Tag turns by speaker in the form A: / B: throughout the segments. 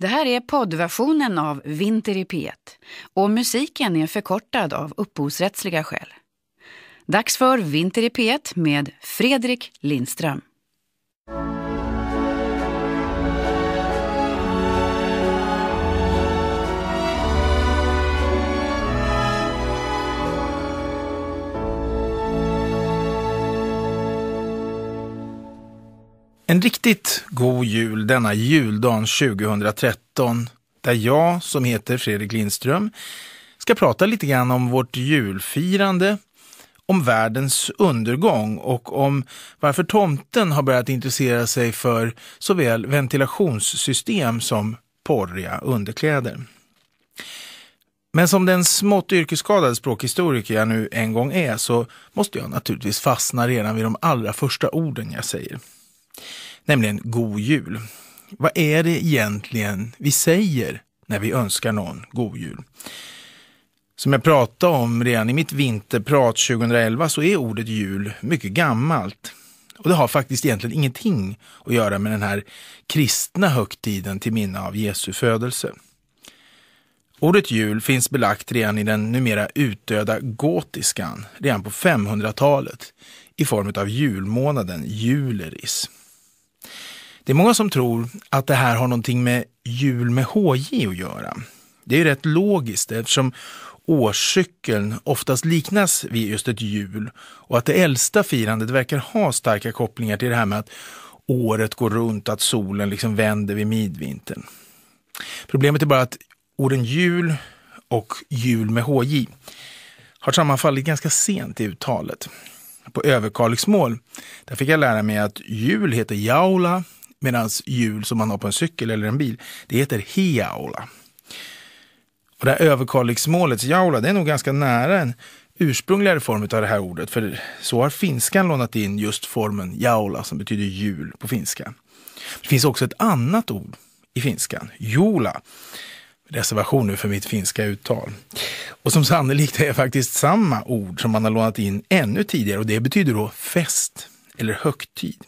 A: Det här är poddversionen av Vinter i P1 och musiken är förkortad av upphovsrättsliga skäl. Dags för Vinter i P1 med Fredrik Lindström. En riktigt god jul denna juldagen 2013 där jag som heter Fredrik Lindström ska prata lite grann om vårt julfirande, om världens undergång och om varför tomten har börjat intressera sig för såväl ventilationssystem som porriga underkläder. Men som den smått yrkesskadade språkhistoriker jag nu en gång är så måste jag naturligtvis fastna redan vid de allra första orden jag säger nämligen God Jul. Vad är det egentligen vi säger när vi önskar någon God Jul? Som jag pratade om redan i mitt vinterprat 2011 så är ordet jul mycket gammalt. Och det har faktiskt egentligen ingenting att göra med den här kristna högtiden till minne av Jesu födelse. Ordet jul finns belagt redan i den numera utdöda gotiskan, redan på 500-talet, i form av julmånaden juleris. Det är många som tror att det här har någonting med jul med HJ att göra. Det är rätt logiskt eftersom årscykeln oftast liknas vid just ett hjul och att det äldsta firandet verkar ha starka kopplingar till det här med att året går runt, att solen liksom vänder vid midvintern. Problemet är bara att orden jul och jul med HJ har sammanfallit ganska sent i uttalet. På överkalixmål där fick jag lära mig att jul heter jaula Medan hjul som man har på en cykel eller en bil, det heter heaula. Och det här överkalixmålets jaula, det är nog ganska nära en ursprungligare form av det här ordet. För så har finskan lånat in just formen jaula som betyder hjul på finska. Det finns också ett annat ord i finskan, jola. Reservation nu för mitt finska uttal. Och som sannolikt är faktiskt samma ord som man har lånat in ännu tidigare och det betyder då fest eller högtid.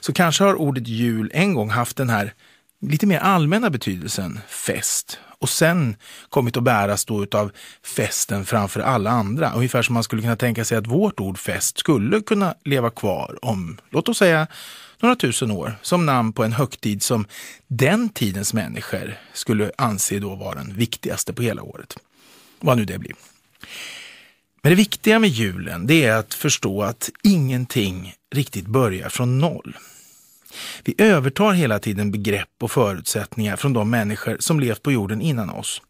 A: Så kanske har ordet jul en gång haft den här lite mer allmänna betydelsen fest och sen kommit att bäras då utav festen framför alla andra. Ungefär som man skulle kunna tänka sig att vårt ord fest skulle kunna leva kvar om, låt oss säga, några tusen år som namn på en högtid som den tidens människor skulle anse då vara den viktigaste på hela året. Vad nu det blir. Men det viktiga med julen, det är att förstå att ingenting riktigt börjar från noll. Vi övertar hela tiden begrepp och förutsättningar från de människor som levt på jorden innan oss.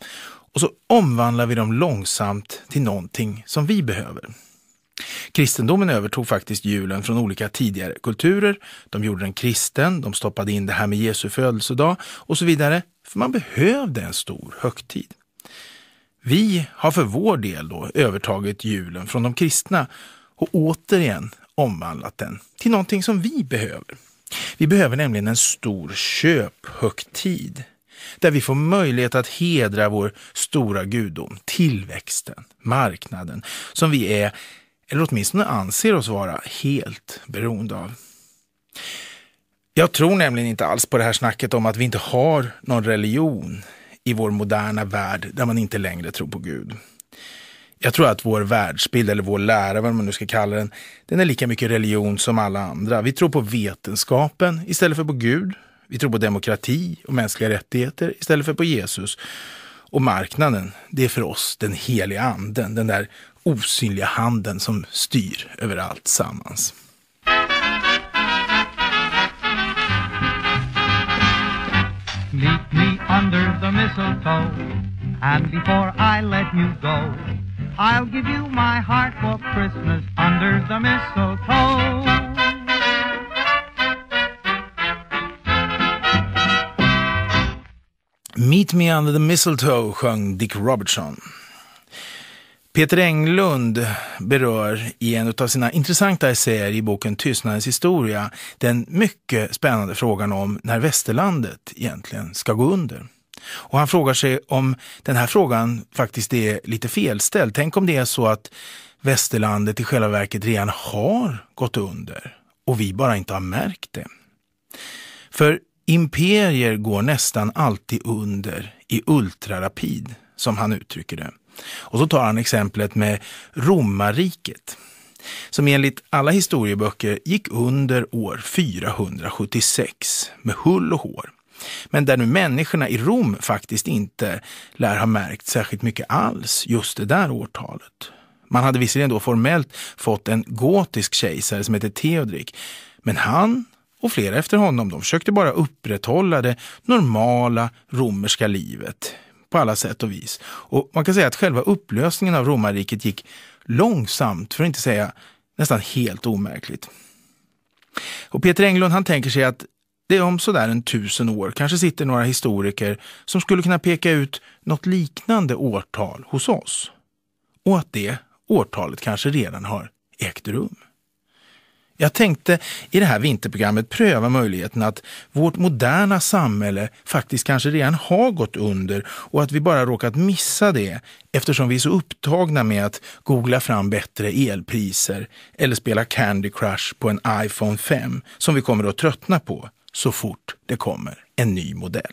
A: Och så omvandlar vi dem långsamt till någonting som vi behöver. Kristendomen övertog faktiskt julen från olika tidigare kulturer. De gjorde den kristen, de stoppade in det här med Jesu födelsedag och så vidare. För man behövde en stor högtid. Vi har för vår del då övertagit julen från de kristna och återigen omvandlat den till någonting som vi behöver. Vi behöver nämligen en stor köphögtid där vi får möjlighet att hedra vår stora gudom, tillväxten, marknaden, som vi är, eller åtminstone anser oss vara, helt beroende av. Jag tror nämligen inte alls på det här snacket om att vi inte har någon religion i vår moderna värld där man inte längre tror på Gud. Jag tror att vår världsbild, eller vår lära, vad man nu ska kalla den, den är lika mycket religion som alla andra. Vi tror på vetenskapen istället för på Gud. Vi tror på demokrati och mänskliga rättigheter istället för på Jesus. Och marknaden, det är för oss den heliga anden, den där osynliga handen som styr över allt sammans. Meet me under the mistletoe And before I let you go, I'll give you my heart for Christmas under the mistletoe. Meet Me Under the Mistletoe sjöng Dick Robertson. Peter Englund berör i en av sina intressanta essäer i boken Tystnadens historia den mycket spännande frågan om när västerlandet egentligen ska gå under. Och han frågar sig om den här frågan faktiskt är lite felställd. Tänk om det är så att västerlandet i själva verket redan har gått under och vi bara inte har märkt det. För imperier går nästan alltid under i ultrarapid, som han uttrycker det. Och så tar han exemplet med romarriket, som enligt alla historieböcker gick under år 476 med hull och hår. Men där nu människorna i Rom faktiskt inte lär ha märkt särskilt mycket alls just det där årtalet. Man hade visserligen då formellt fått en gotisk kejsare som hette Theodrik, men han och flera efter honom, de försökte bara upprätthålla det normala romerska livet på alla sätt och vis. Och man kan säga att själva upplösningen av romarriket gick långsamt, för att inte säga nästan helt omärkligt. Och Peter Englund han tänker sig att det är om sådär en tusen år kanske sitter några historiker som skulle kunna peka ut något liknande årtal hos oss. Och att det årtalet kanske redan har ägt rum. Jag tänkte i det här vinterprogrammet pröva möjligheten att vårt moderna samhälle faktiskt kanske redan har gått under och att vi bara råkat missa det eftersom vi är så upptagna med att googla fram bättre elpriser eller spela Candy Crush på en iPhone 5 som vi kommer att tröttna på så fort det kommer en ny modell.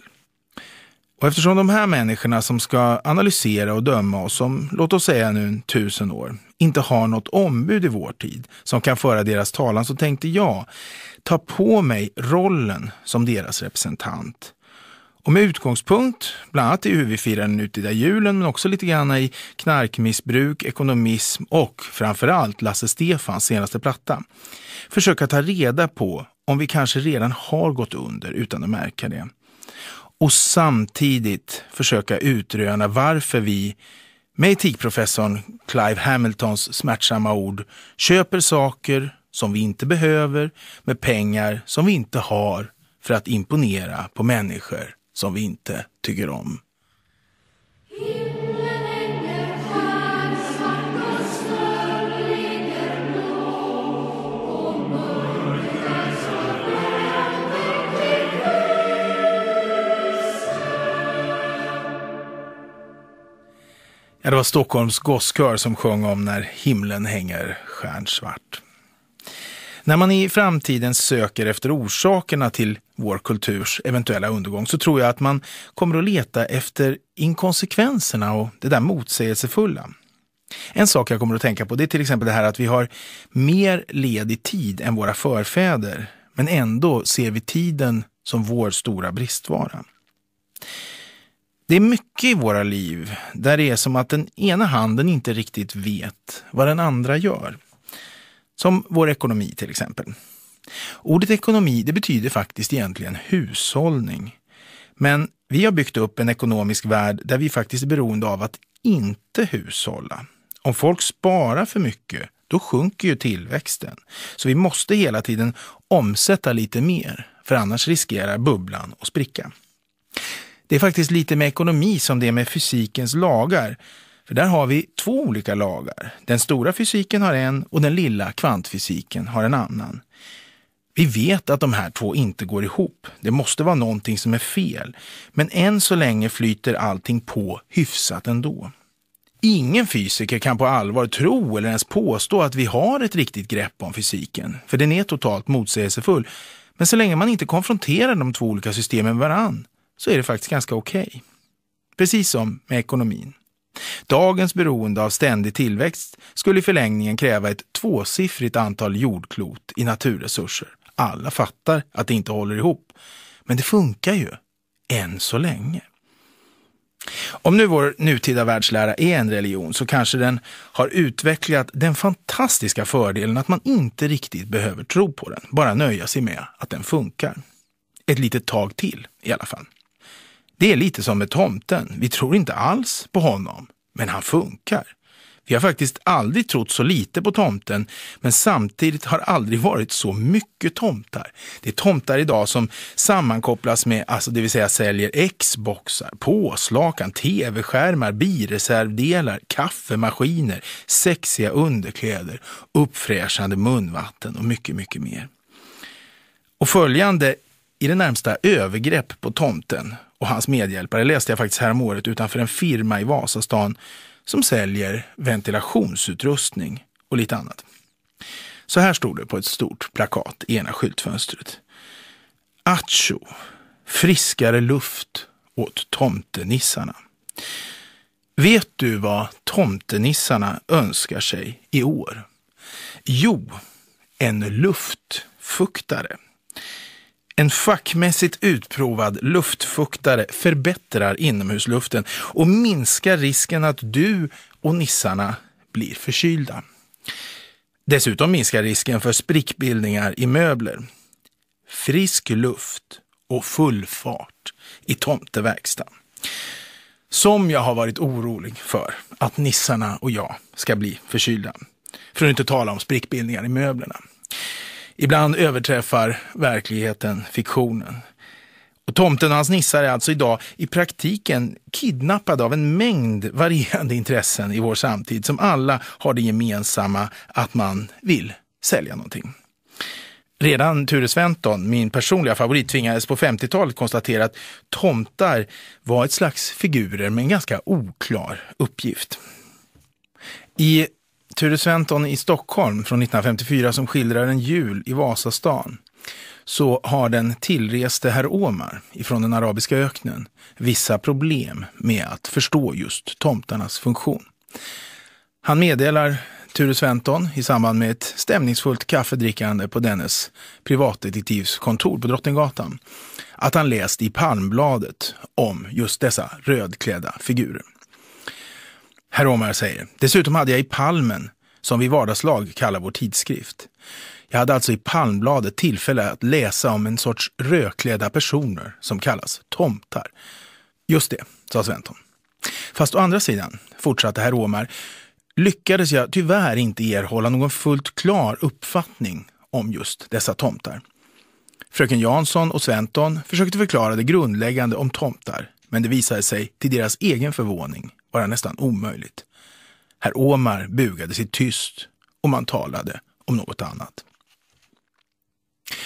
A: Och eftersom de här människorna som ska analysera och döma oss om, låt oss säga nu tusen år, inte har något ombud i vår tid som kan föra deras talan så tänkte jag ta på mig rollen som deras representant. Och med utgångspunkt, bland annat i hur vi firar den nutida julen, men också lite grann i knarkmissbruk, ekonomism och framförallt Lasse Stefans senaste platta, försöka ta reda på om vi kanske redan har gått under utan att märka det. Och samtidigt försöka utröna varför vi med etikprofessorn Clive Hamiltons smärtsamma ord köper saker som vi inte behöver med pengar som vi inte har för att imponera på människor som vi inte tycker om. Ja, det var Stockholms gosskör som sjöng om när himlen hänger stjärnsvart. När man i framtiden söker efter orsakerna till vår kulturs eventuella undergång så tror jag att man kommer att leta efter inkonsekvenserna och det där motsägelsefulla. En sak jag kommer att tänka på det är till exempel det här att vi har mer ledig tid än våra förfäder men ändå ser vi tiden som vår stora bristvara. Det är mycket i våra liv där det är som att den ena handen inte riktigt vet vad den andra gör. Som vår ekonomi till exempel. Ordet ekonomi det betyder faktiskt egentligen hushållning. Men vi har byggt upp en ekonomisk värld där vi faktiskt är beroende av att inte hushålla. Om folk sparar för mycket, då sjunker ju tillväxten. Så vi måste hela tiden omsätta lite mer, för annars riskerar bubblan att spricka. Det är faktiskt lite med ekonomi som det är med fysikens lagar. För där har vi två olika lagar. Den stora fysiken har en och den lilla kvantfysiken har en annan. Vi vet att de här två inte går ihop. Det måste vara någonting som är fel. Men än så länge flyter allting på hyfsat ändå. Ingen fysiker kan på allvar tro eller ens påstå att vi har ett riktigt grepp om fysiken, för den är totalt motsägelsefull. Men så länge man inte konfronterar de två olika systemen med varann så är det faktiskt ganska okej. Okay. Precis som med ekonomin. Dagens beroende av ständig tillväxt skulle i förlängningen kräva ett tvåsiffrigt antal jordklot i naturresurser. Alla fattar att det inte håller ihop. Men det funkar ju, än så länge. Om nu vår nutida världslära är en religion så kanske den har utvecklat den fantastiska fördelen att man inte riktigt behöver tro på den, bara nöja sig med att den funkar. Ett litet tag till i alla fall. Det är lite som med tomten. Vi tror inte alls på honom, men han funkar. Vi har faktiskt aldrig trott så lite på tomten, men samtidigt har aldrig varit så mycket tomtar. Det är tomtar idag som sammankopplas med, alltså det vill säga säljer Xboxar, påslakan, tv-skärmar, bireservdelar, kaffemaskiner, sexiga underkläder, uppfräschande munvatten och mycket, mycket mer. Och följande i det närmsta övergrepp på tomten och hans medhjälpare läste jag faktiskt häromåret utanför en firma i Vasastan som säljer ventilationsutrustning och lite annat. Så här stod det på ett stort plakat i ena skyltfönstret. Acho, friskare luft åt tomtenissarna. Vet du vad tomtenissarna önskar sig i år? Jo, en luftfuktare. En fackmässigt utprovad luftfuktare förbättrar inomhusluften och minskar risken att du och nissarna blir förkylda. Dessutom minskar risken för sprickbildningar i möbler. Frisk luft och full fart i tomteverkstan. Som jag har varit orolig för att nissarna och jag ska bli förkylda. För att inte tala om sprickbildningar i möblerna. Ibland överträffar verkligheten fiktionen. Och tomten och hans nissar är alltså idag i praktiken kidnappade av en mängd varierande intressen i vår samtid som alla har det gemensamma att man vill sälja någonting. Redan Ture Sventon, min personliga favorit, tvingades på 50-talet konstatera att tomtar var ett slags figurer med en ganska oklar uppgift. I Ture Sventon i Stockholm från 1954 som skildrar en jul i Vasastan så har den tillreste herr Omar ifrån den arabiska öknen vissa problem med att förstå just tomtarnas funktion. Han meddelar Ture Sventon i samband med ett stämningsfullt kaffedrickande på dennes privatdetektivskontor på Drottninggatan att han läst i Palmbladet om just dessa rödklädda figurer. Herr Omar säger, dessutom hade jag i Palmen, som vi vardagslag kallar vår tidskrift. Jag hade alltså i Palmbladet tillfälle att läsa om en sorts rödklädda personer som kallas tomtar. Just det, sa Sventon. Fast å andra sidan, fortsatte herr Omar, lyckades jag tyvärr inte erhålla någon fullt klar uppfattning om just dessa tomtar. Fröken Jansson och Sventon försökte förklara det grundläggande om tomtar, men det visade sig till deras egen förvåning vara nästan omöjligt. Herr Omar bugade sig tyst och man talade om något annat.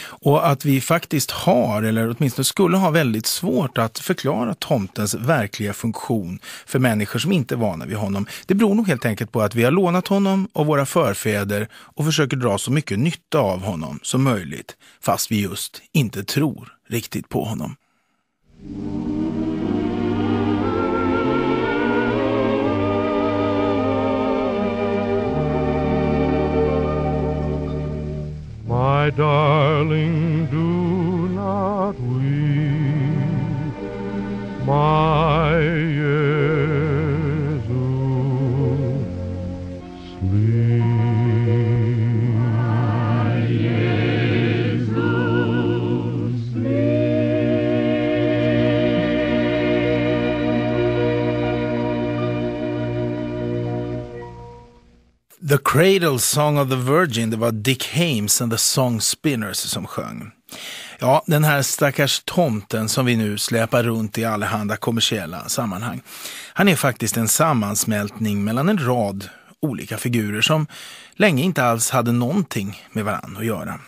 A: Och att vi faktiskt har, eller åtminstone skulle ha väldigt svårt att förklara tomtens verkliga funktion för människor som inte är vana vid honom, det beror nog helt enkelt på att vi har lånat honom av våra förfäder och försöker dra så mycket nytta av honom som möjligt, fast vi just inte tror riktigt på honom. My darling, do not weep. My The Cradle Song of the Virgin, det var Dick Hames and the Song Spinners som sjöng. Ja, den här stackars tomten som vi nu släpar runt i allehanda kommersiella sammanhang. Han är faktiskt en sammansmältning mellan en rad olika figurer som länge inte alls hade någonting med varann att göra.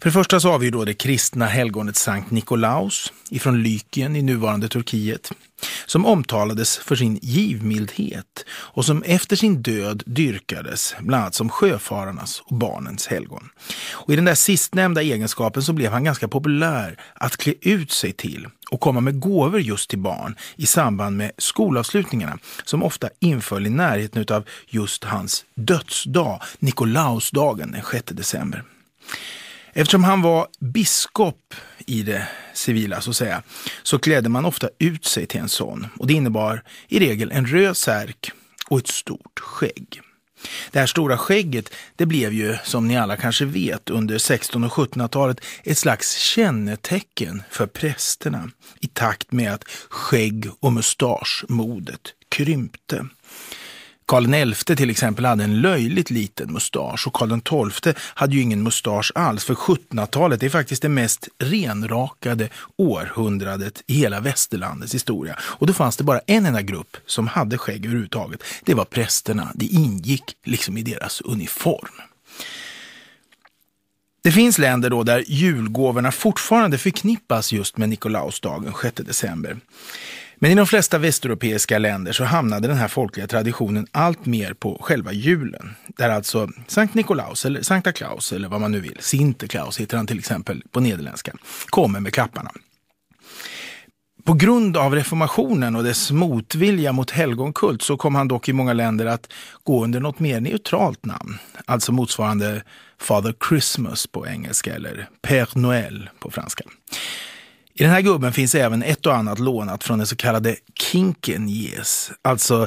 A: För det första så har vi då det kristna helgonet Sankt Nikolaus ifrån Lykien i nuvarande Turkiet, som omtalades för sin givmildhet och som efter sin död dyrkades bland annat som sjöfararnas och barnens helgon. Och I den där sistnämnda egenskapen så blev han ganska populär att klä ut sig till och komma med gåvor just till barn i samband med skolavslutningarna som ofta inföll i närheten av just hans dödsdag, Nikolausdagen den 6 december. Eftersom han var biskop i det civila så att säga, så klädde man ofta ut sig till en sån och det innebar i regel en röd särk och ett stort skägg. Det här stora skägget, det blev ju som ni alla kanske vet under 1600 och 1700-talet ett slags kännetecken för prästerna i takt med att skägg och mustaschmodet krympte. Karl XI till exempel hade en löjligt liten mustasch och Karl XII hade ju ingen mustasch alls. För 1700-talet är faktiskt det mest renrakade århundradet i hela västerlandets historia. Och då fanns det bara en enda grupp som hade skägg överhuvudtaget. Det var prästerna. Det ingick liksom i deras uniform. Det finns länder då där julgåvorna fortfarande förknippas just med Nikolausdagen 6 december. Men i de flesta västeuropeiska länder så hamnade den här folkliga traditionen allt mer på själva julen. Där alltså Sankt Nikolaus, eller Sankta Claus, eller vad man nu vill, Sinterklaus heter han till exempel på nederländska, kommer med klapparna. På grund av reformationen och dess motvilja mot helgonkult så kom han dock i många länder att gå under något mer neutralt namn. Alltså motsvarande Father Christmas på engelska eller Père Noël på franska. I den här gubben finns även ett och annat lånat från den så kallade Kinken Jes, alltså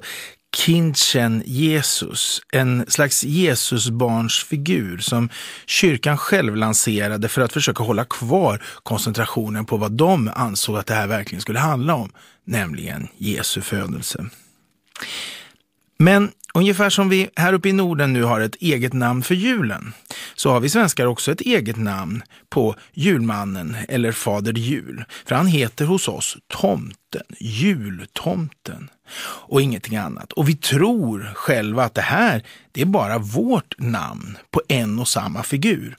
A: Kinchen Jesus, en slags Jesusbarnsfigur som kyrkan själv lanserade för att försöka hålla kvar koncentrationen på vad de ansåg att det här verkligen skulle handla om, nämligen Jesu födelse. Men Ungefär som vi här uppe i Norden nu har ett eget namn för julen, så har vi svenskar också ett eget namn på julmannen eller fader jul. För han heter hos oss tomten, jultomten och ingenting annat. Och vi tror själva att det här, det är bara vårt namn på en och samma figur.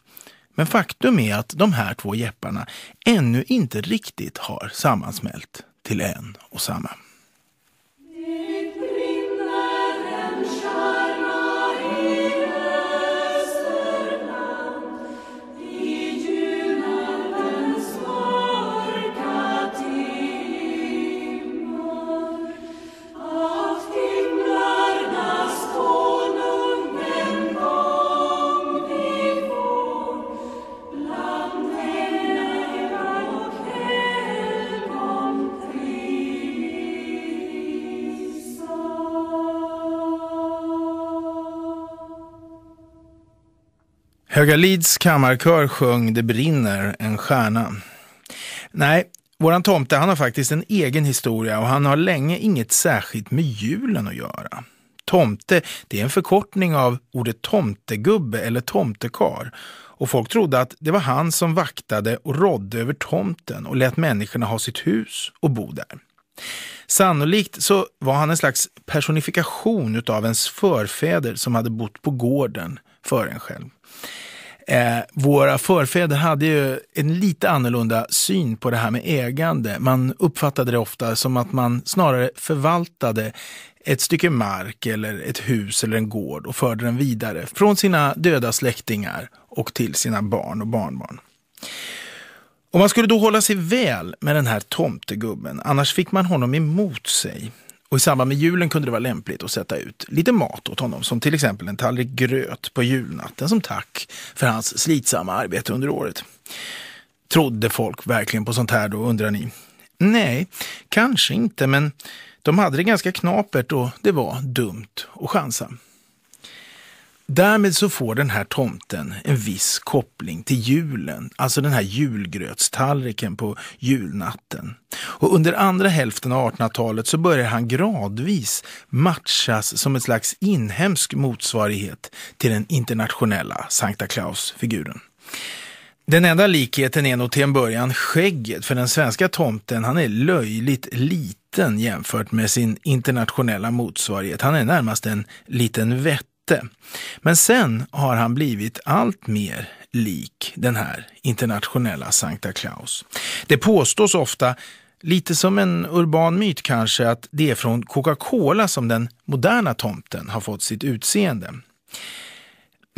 A: Men faktum är att de här två jepparna ännu inte riktigt har sammansmält till en och samma. Höga Lids kammarkör sjöng Det brinner en stjärna. Nej, våran tomte han har faktiskt en egen historia och han har länge inget särskilt med julen att göra. Tomte, det är en förkortning av ordet tomtegubbe eller tomtekar. Och folk trodde att det var han som vaktade och rådde över tomten och lät människorna ha sitt hus och bo där. Sannolikt så var han en slags personifikation av ens förfäder som hade bott på gården för en själv. Eh, våra förfäder hade ju en lite annorlunda syn på det här med ägande. Man uppfattade det ofta som att man snarare förvaltade ett stycke mark eller ett hus eller en gård och förde den vidare från sina döda släktingar och till sina barn och barnbarn. Och man skulle då hålla sig väl med den här tomtegubben, annars fick man honom emot sig. Och i samband med julen kunde det vara lämpligt att sätta ut lite mat åt honom, som till exempel en tallrik gröt på julnatten som tack för hans slitsamma arbete under året. Trodde folk verkligen på sånt här då, undrar ni? Nej, kanske inte, men de hade det ganska knapert och det var dumt att chansa. Därmed så får den här tomten en viss koppling till julen, alltså den här julgrötstallriken på julnatten. Och under andra hälften av 1800-talet så börjar han gradvis matchas som en slags inhemsk motsvarighet till den internationella Santa Claus-figuren. Den enda likheten är nog till en början skägget, för den svenska tomten han är löjligt liten jämfört med sin internationella motsvarighet. Han är närmast en liten vätt inte. Men sen har han blivit allt mer lik den här internationella Santa Claus. Det påstås ofta, lite som en urban myt kanske, att det är från Coca-Cola som den moderna tomten har fått sitt utseende.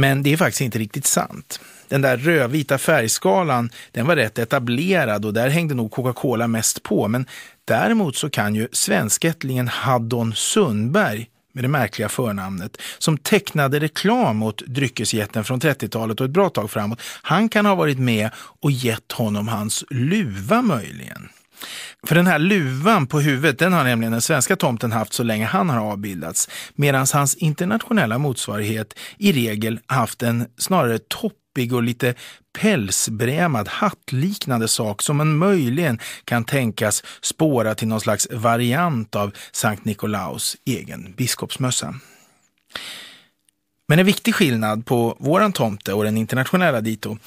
A: Men det är faktiskt inte riktigt sant. Den där rödvita färgskalan, den var rätt etablerad och där hängde nog Coca-Cola mest på. Men däremot så kan ju svenskättlingen Haddon Sundberg med det märkliga förnamnet, som tecknade reklam åt dryckesjätten från 30-talet och ett bra tag framåt. Han kan ha varit med och gett honom hans luva möjligen. För den här luvan på huvudet, den har nämligen den svenska tomten haft så länge han har avbildats, medan hans internationella motsvarighet i regel haft en snarare topp pappig och lite pälsbrämad hattliknande sak som man möjligen kan tänkas spåra till någon slags variant av Sankt Nikolaus egen biskopsmössa. Men en viktig skillnad på våran tomte och den internationella dito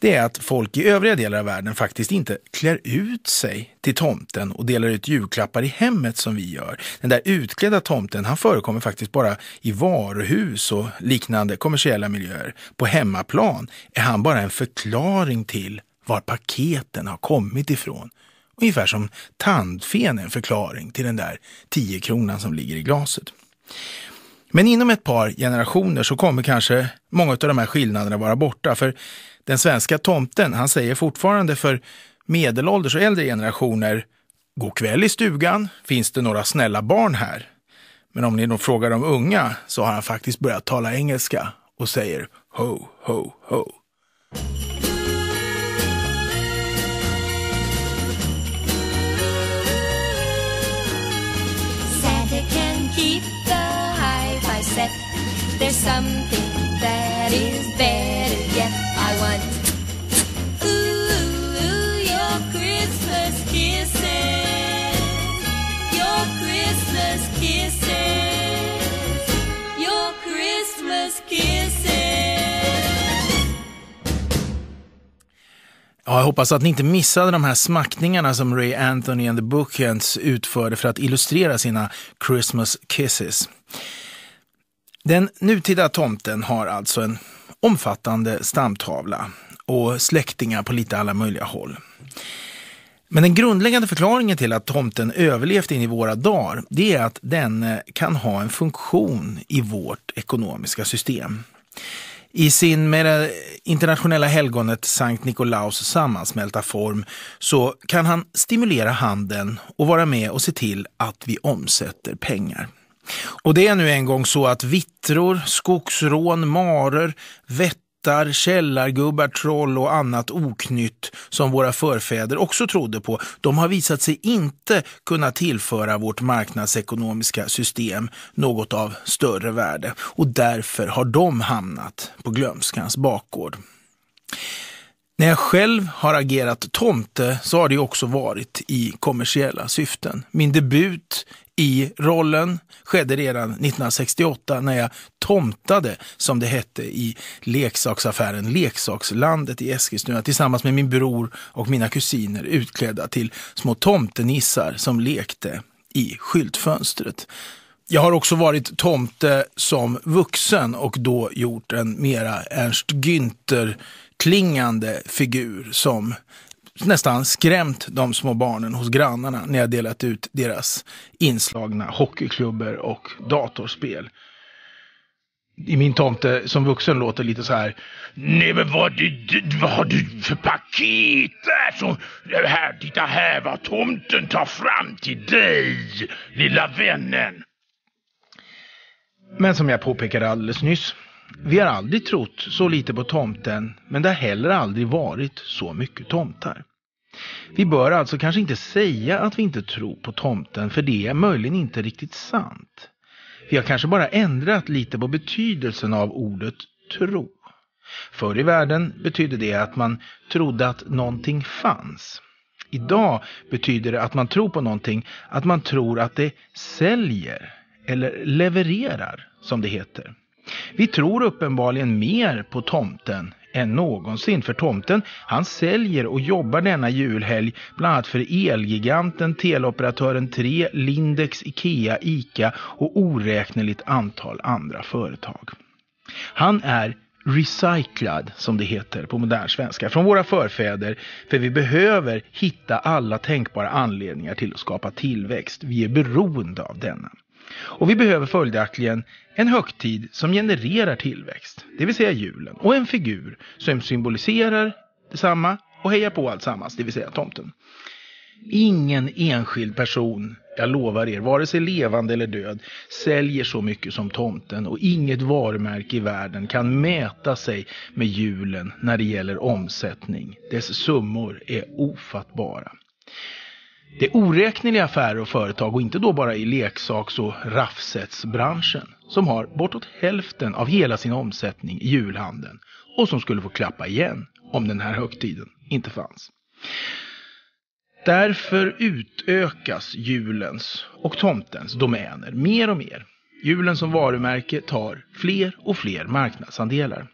A: det är att folk i övriga delar av världen faktiskt inte klär ut sig till tomten och delar ut julklappar i hemmet som vi gör. Den där utklädda tomten, han förekommer faktiskt bara i varuhus och liknande kommersiella miljöer. På hemmaplan är han bara en förklaring till var paketen har kommit ifrån. Ungefär som tandfen är en förklaring till den där 10 kronan som ligger i glaset. Men inom ett par generationer så kommer kanske många av de här skillnaderna vara borta. För den svenska tomten, han säger fortfarande för medelålders och äldre generationer, god kväll i stugan, finns det några snälla barn här? Men om ni då frågar de unga så har han faktiskt börjat tala engelska och säger ho, ho, ho. There's something that is better yet I want Ooh, ooh your Christmas kisses Your Christmas kisses Your Christmas kisses Ja, jag hoppas att ni inte missade de här smackningarna som Ray Anthony and the Bookends utförde för att illustrera sina Christmas kisses. Den nutida tomten har alltså en omfattande stamtavla och släktingar på lite alla möjliga håll. Men den grundläggande förklaringen till att tomten överlevt in i våra dagar, det är att den eh, kan ha en funktion i vårt ekonomiska system. I sin med det internationella helgonet Sankt Nikolaus sammansmälta form så kan han stimulera handeln och vara med och se till att vi omsätter pengar. Och det är nu en gång så att vittror, skogsrån, marer, vättar, källargubbar, troll och annat oknytt som våra förfäder också trodde på, de har visat sig inte kunna tillföra vårt marknadsekonomiska system något av större värde. Och därför har de hamnat på glömskans bakgård. När jag själv har agerat tomte så har det också varit i kommersiella syften. Min debut i rollen skedde redan 1968 när jag tomtade, som det hette, i leksaksaffären Leksakslandet i Eskilstuna tillsammans med min bror och mina kusiner utklädda till små tomtenissar som lekte i skyltfönstret. Jag har också varit tomte som vuxen och då gjort en mera Ernst Günther klingande figur som nästan skrämt de små barnen hos grannarna när jag delat ut deras inslagna hockeyklubbor och datorspel. I min tomte som vuxen låter lite så här. Nej men vad, det, vad har du för paket där som... Här, titta här vad tomten tar fram till dig, lilla vännen. Men som jag påpekade alldeles nyss vi har aldrig trott så lite på tomten, men det har heller aldrig varit så mycket tomtar. Vi bör alltså kanske inte säga att vi inte tror på tomten, för det är möjligen inte riktigt sant. Vi har kanske bara ändrat lite på betydelsen av ordet tro. Förr i världen betydde det att man trodde att någonting fanns. Idag betyder det att man tror på någonting, att man tror att det säljer eller levererar, som det heter. Vi tror uppenbarligen mer på tomten än någonsin för tomten han säljer och jobbar denna julhelg bland annat för Elgiganten, teleoperatören 3, Lindex, Ikea, Ica och oräkneligt antal andra företag. Han är recyclad, som det heter på modern svenska, från våra förfäder. För vi behöver hitta alla tänkbara anledningar till att skapa tillväxt. Vi är beroende av denna. Och vi behöver följaktligen en högtid som genererar tillväxt, det vill säga julen, och en figur som symboliserar detsamma och hejar på alltsammans, det vill säga tomten. Ingen enskild person, jag lovar er, vare sig levande eller död, säljer så mycket som tomten och inget varumärke i världen kan mäta sig med julen när det gäller omsättning. Dess summor är ofattbara. Det är oräkneliga affärer och företag och inte då bara i leksaks och raffsetsbranschen som har bortåt hälften av hela sin omsättning i julhandeln och som skulle få klappa igen om den här högtiden inte fanns. Därför utökas julens och tomtens domäner mer och mer. Julen som varumärke tar fler och fler marknadsandelar.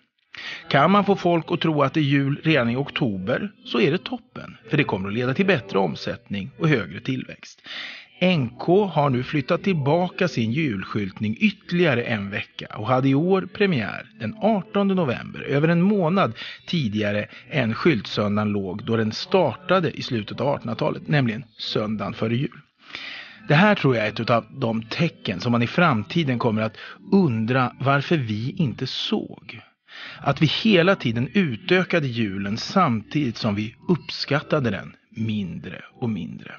A: Kan man få folk att tro att det är jul redan i oktober så är det toppen, för det kommer att leda till bättre omsättning och högre tillväxt. NK har nu flyttat tillbaka sin julskyltning ytterligare en vecka och hade i år premiär den 18 november, över en månad tidigare än skyltsöndagen låg då den startade i slutet av 1800-talet, nämligen söndagen före jul. Det här tror jag är ett av de tecken som man i framtiden kommer att undra varför vi inte såg. Att vi hela tiden utökade julen samtidigt som vi uppskattade den mindre och mindre.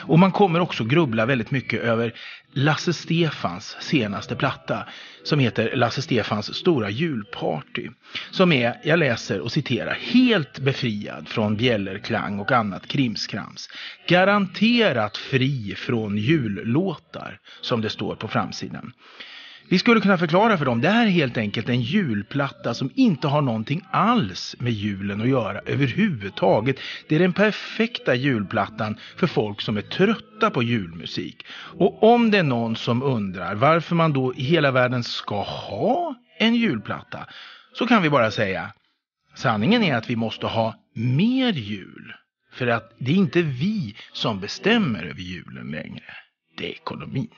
A: Och man kommer också grubbla väldigt mycket över Lasse Stefans senaste platta som heter Lasse Stefans stora julparty. Som är, jag läser och citerar, helt befriad från bjällerklang och annat krimskrams. Garanterat fri från jullåtar, som det står på framsidan. Vi skulle kunna förklara för dem, det här är helt enkelt en julplatta som inte har någonting alls med julen att göra överhuvudtaget. Det är den perfekta julplattan för folk som är trötta på julmusik. Och om det är någon som undrar varför man då i hela världen ska ha en julplatta, så kan vi bara säga sanningen är att vi måste ha mer jul. För att det är inte vi som bestämmer över julen längre. Det är ekonomin.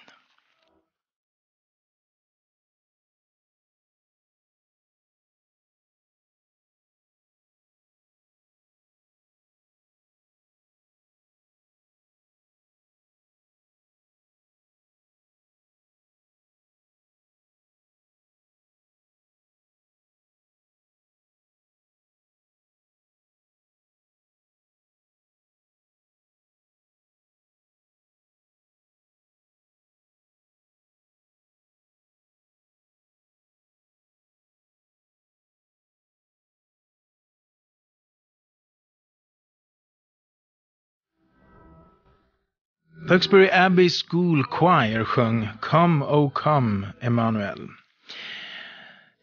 A: Duxbury Abbey School Choir sjöng Come O Come Emanuel.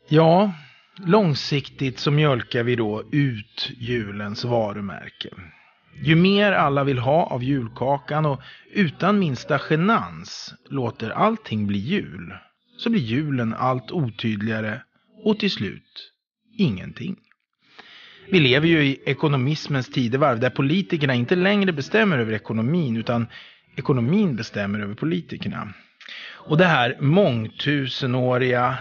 A: Ja, långsiktigt så mjölkar vi då ut julens varumärke. Ju mer alla vill ha av julkakan och utan minsta genans låter allting bli jul, så blir julen allt otydligare och till slut ingenting. Vi lever ju i ekonomismens tidevarv där politikerna inte längre bestämmer över ekonomin utan ekonomin bestämmer över politikerna. Och det här mångtusenåriga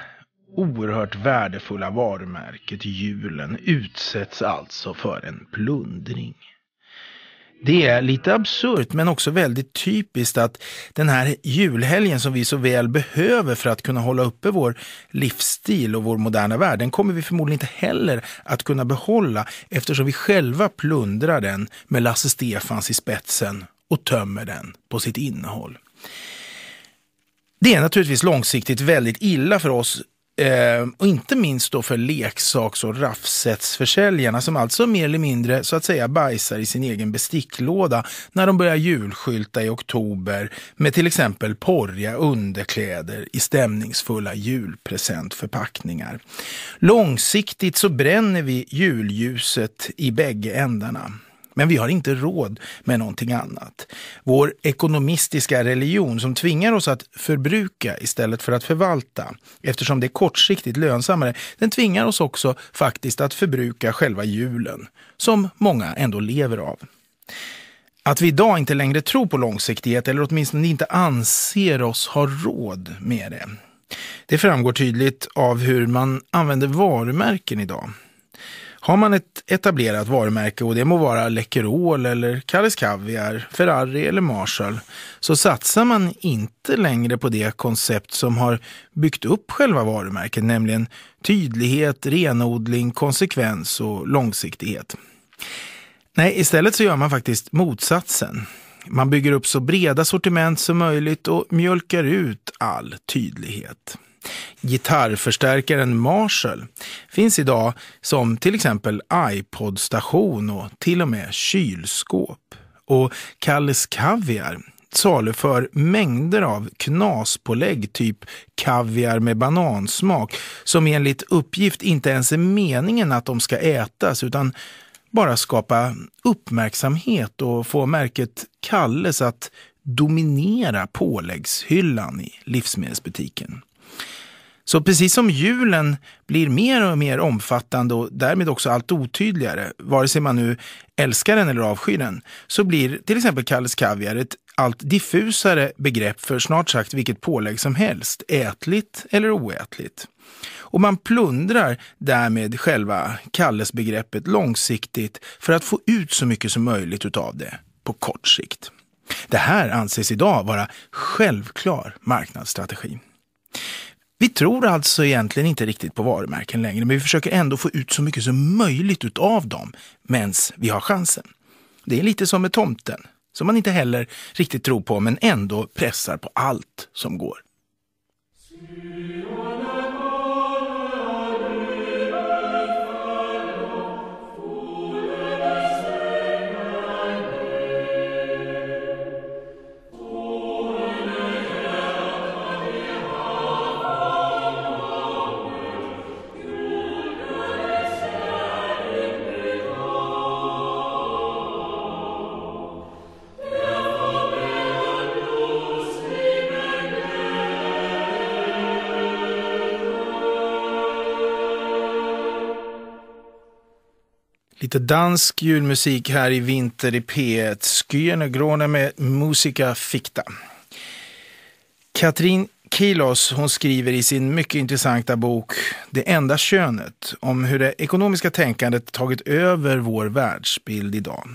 A: oerhört värdefulla varumärket julen utsätts alltså för en plundring. Det är lite absurt men också väldigt typiskt att den här julhelgen som vi så väl behöver för att kunna hålla uppe vår livsstil och vår moderna värld, den kommer vi förmodligen inte heller att kunna behålla eftersom vi själva plundrar den med Lasse Stefans i spetsen och tömmer den på sitt innehåll. Det är naturligtvis långsiktigt väldigt illa för oss eh, och inte minst då för leksaks och raffsetsförsäljarna som alltså mer eller mindre så att säga bajsar i sin egen besticklåda när de börjar julskylta i oktober med till exempel porriga underkläder i stämningsfulla julpresentförpackningar. Långsiktigt så bränner vi julljuset i bägge ändarna. Men vi har inte råd med någonting annat. Vår ekonomistiska religion som tvingar oss att förbruka istället för att förvalta, eftersom det är kortsiktigt lönsammare, den tvingar oss också faktiskt att förbruka själva julen, som många ändå lever av. Att vi idag inte längre tror på långsiktighet, eller åtminstone inte anser oss ha råd med det, det framgår tydligt av hur man använder varumärken idag. Har man ett etablerat varumärke och det må vara Läkerol eller Kalles Kaviar, Ferrari eller Marshall, så satsar man inte längre på det koncept som har byggt upp själva varumärket, nämligen tydlighet, renodling, konsekvens och långsiktighet. Nej, istället så gör man faktiskt motsatsen. Man bygger upp så breda sortiment som möjligt och mjölkar ut all tydlighet. Gitarrförstärkaren Marshall finns idag som till exempel iPod-station och till och med kylskåp. Och Kalles Kaviar saluför mängder av knaspålägg, typ kaviar med banansmak, som enligt uppgift inte ens är meningen att de ska ätas, utan bara skapa uppmärksamhet och få märket Kalles att dominera påläggshyllan i livsmedelsbutiken. Så precis som julen blir mer och mer omfattande och därmed också allt otydligare, vare sig man nu älskar den eller avskyr den, så blir till exempel Kalles Kaviar ett allt diffusare begrepp för snart sagt vilket pålägg som helst, ätligt eller oätligt. Och man plundrar därmed själva Kalles-begreppet långsiktigt för att få ut så mycket som möjligt utav det på kort sikt. Det här anses idag vara självklar marknadsstrategi. Vi tror alltså egentligen inte riktigt på varumärken längre, men vi försöker ändå få ut så mycket som möjligt utav dem medan vi har chansen. Det är lite som med tomten, som man inte heller riktigt tror på, men ändå pressar på allt som går. Lite dansk julmusik här i vinter i P1. Skyen och gråne med Musica Ficta. Katrin Kilos hon skriver i sin mycket intressanta bok Det enda könet om hur det ekonomiska tänkandet tagit över vår världsbild idag.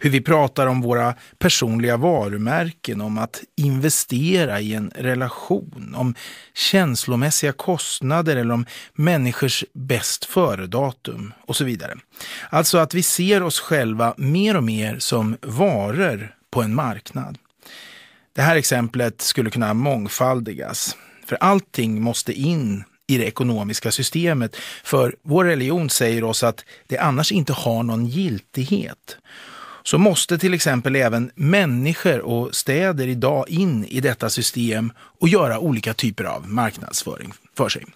A: Hur vi pratar om våra personliga varumärken, om att investera i en relation, om känslomässiga kostnader eller om människors bäst före-datum och så vidare. Alltså att vi ser oss själva mer och mer som varor på en marknad. Det här exemplet skulle kunna mångfaldigas. För allting måste in i det ekonomiska systemet. För vår religion säger oss att det annars inte har någon giltighet. Så måste till exempel även människor och städer idag in i detta system och göra olika typer av marknadsföring för sig.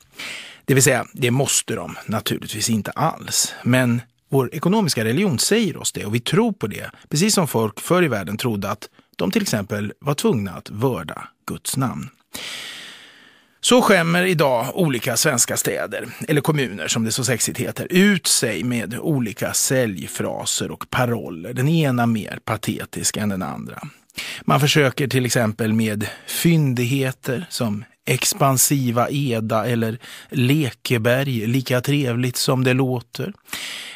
A: Det vill säga, det måste de naturligtvis inte alls. Men vår ekonomiska religion säger oss det och vi tror på det. Precis som folk förr i världen trodde att de till exempel var tvungna att vörda Guds namn. Så skämmer idag olika svenska städer, eller kommuner som det så sexigt heter, ut sig med olika säljfraser och paroller, den ena mer patetisk än den andra. Man försöker till exempel med fyndigheter som expansiva Eda eller Lekeberg, lika trevligt som det låter.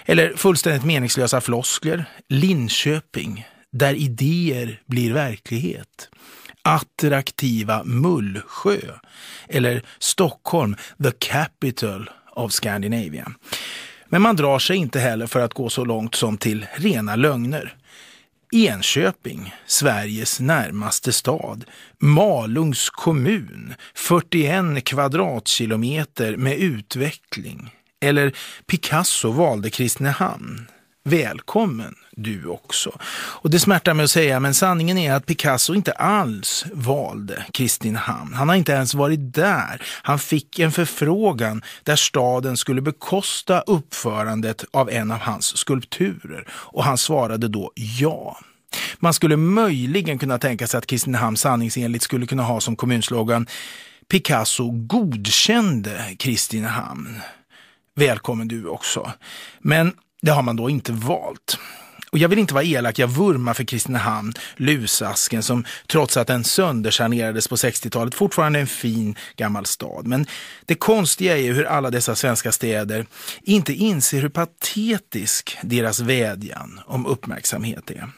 A: Eller fullständigt meningslösa floskler, Linköping, där idéer blir verklighet. Attraktiva Mullsjö. Eller Stockholm, the capital of Scandinavia. Men man drar sig inte heller för att gå så långt som till rena lögner. Enköping, Sveriges närmaste stad. Malungs kommun, 41 kvadratkilometer med utveckling. Eller Picasso valde Kristinehamn. Välkommen du också. Och det smärtar mig att säga, men sanningen är att Picasso inte alls valde Kristinehamn. Han har inte ens varit där. Han fick en förfrågan där staden skulle bekosta uppförandet av en av hans skulpturer och han svarade då ja. Man skulle möjligen kunna tänka sig att Kristinehamn sanningsenligt skulle kunna ha som kommunslogan Picasso godkände Kristinehamn. Välkommen du också. Men det har man då inte valt. Och jag vill inte vara elak, jag vurmar för Kristinehamn, lusasken som trots att den söndersanerades på 60-talet fortfarande är en fin gammal stad. Men det konstiga är ju hur alla dessa svenska städer inte inser hur patetisk deras vädjan om uppmärksamhet är.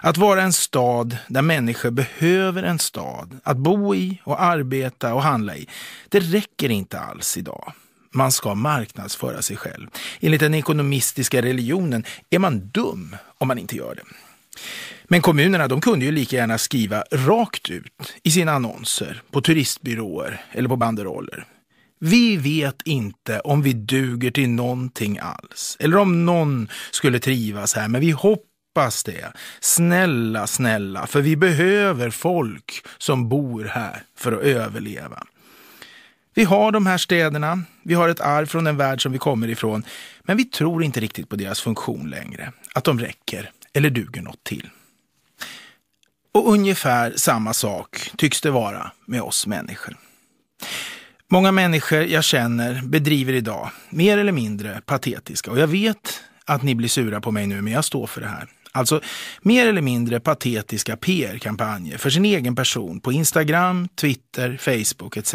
A: Att vara en stad där människor behöver en stad att bo i och arbeta och handla i, det räcker inte alls idag. Man ska marknadsföra sig själv. Enligt den ekonomistiska religionen är man dum om man inte gör det. Men kommunerna de kunde ju lika gärna skriva rakt ut i sina annonser, på turistbyråer eller på banderoller. Vi vet inte om vi duger till någonting alls, eller om någon skulle trivas här, men vi hoppas det. Snälla, snälla, för vi behöver folk som bor här för att överleva. Vi har de här städerna, vi har ett arv från den värld som vi kommer ifrån, men vi tror inte riktigt på deras funktion längre, att de räcker eller duger något till. Och ungefär samma sak tycks det vara med oss människor. Många människor jag känner bedriver idag mer eller mindre patetiska och jag vet att ni blir sura på mig nu, men jag står för det här. Alltså mer eller mindre patetiska PR-kampanjer för sin egen person på Instagram, Twitter, Facebook etc.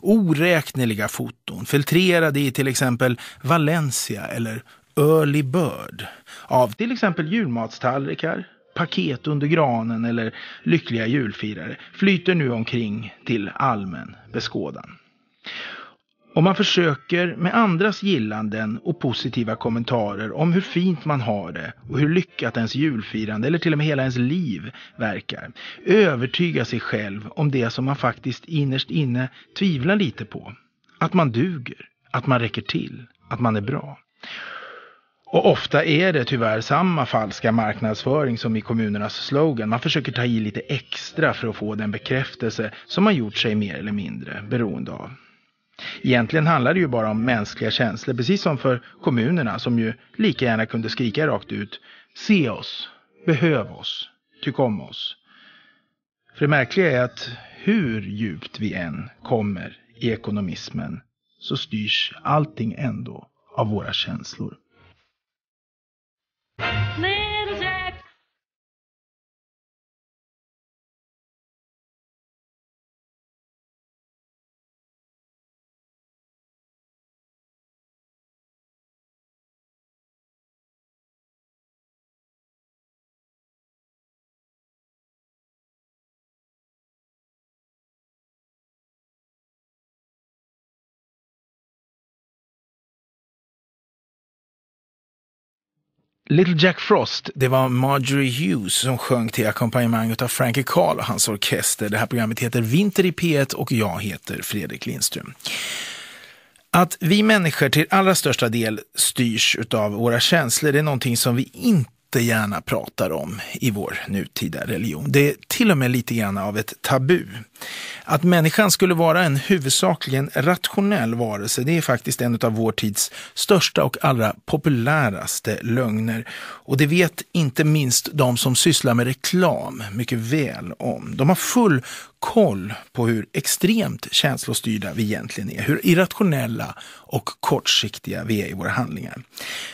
A: Oräkneliga foton filtrerade i till exempel Valencia eller Early Bird av till exempel julmatstallrikar, paket under granen eller lyckliga julfirare flyter nu omkring till allmän beskådan. Och man försöker med andras gillanden och positiva kommentarer om hur fint man har det och hur lyckat ens julfirande eller till och med hela ens liv verkar övertyga sig själv om det som man faktiskt innerst inne tvivlar lite på. Att man duger, att man räcker till, att man är bra. Och ofta är det tyvärr samma falska marknadsföring som i kommunernas slogan. Man försöker ta i lite extra för att få den bekräftelse som man gjort sig mer eller mindre beroende av. Egentligen handlar det ju bara om mänskliga känslor, precis som för kommunerna som ju lika gärna kunde skrika rakt ut Se oss, behöv oss, tyck om oss. För det märkliga är att hur djupt vi än kommer i ekonomismen så styrs allting ändå av våra känslor. Nej. Little Jack Frost, det var Marjorie Hughes som sjöng till ackompanjemang av Frankie Carl och hans orkester. Det här programmet heter Vinter i P1 och jag heter Fredrik Lindström. Att vi människor till allra största del styrs av våra känslor, är någonting som vi inte jättegärna pratar om i vår nutida religion. Det är till och med lite grann av ett tabu. Att människan skulle vara en huvudsakligen rationell varelse, det är faktiskt en av vår tids största och allra populäraste lögner. Och det vet inte minst de som sysslar med reklam mycket väl om. De har full koll på hur extremt känslostyrda vi egentligen är, hur irrationella och kortsiktiga vi är i våra handlingar.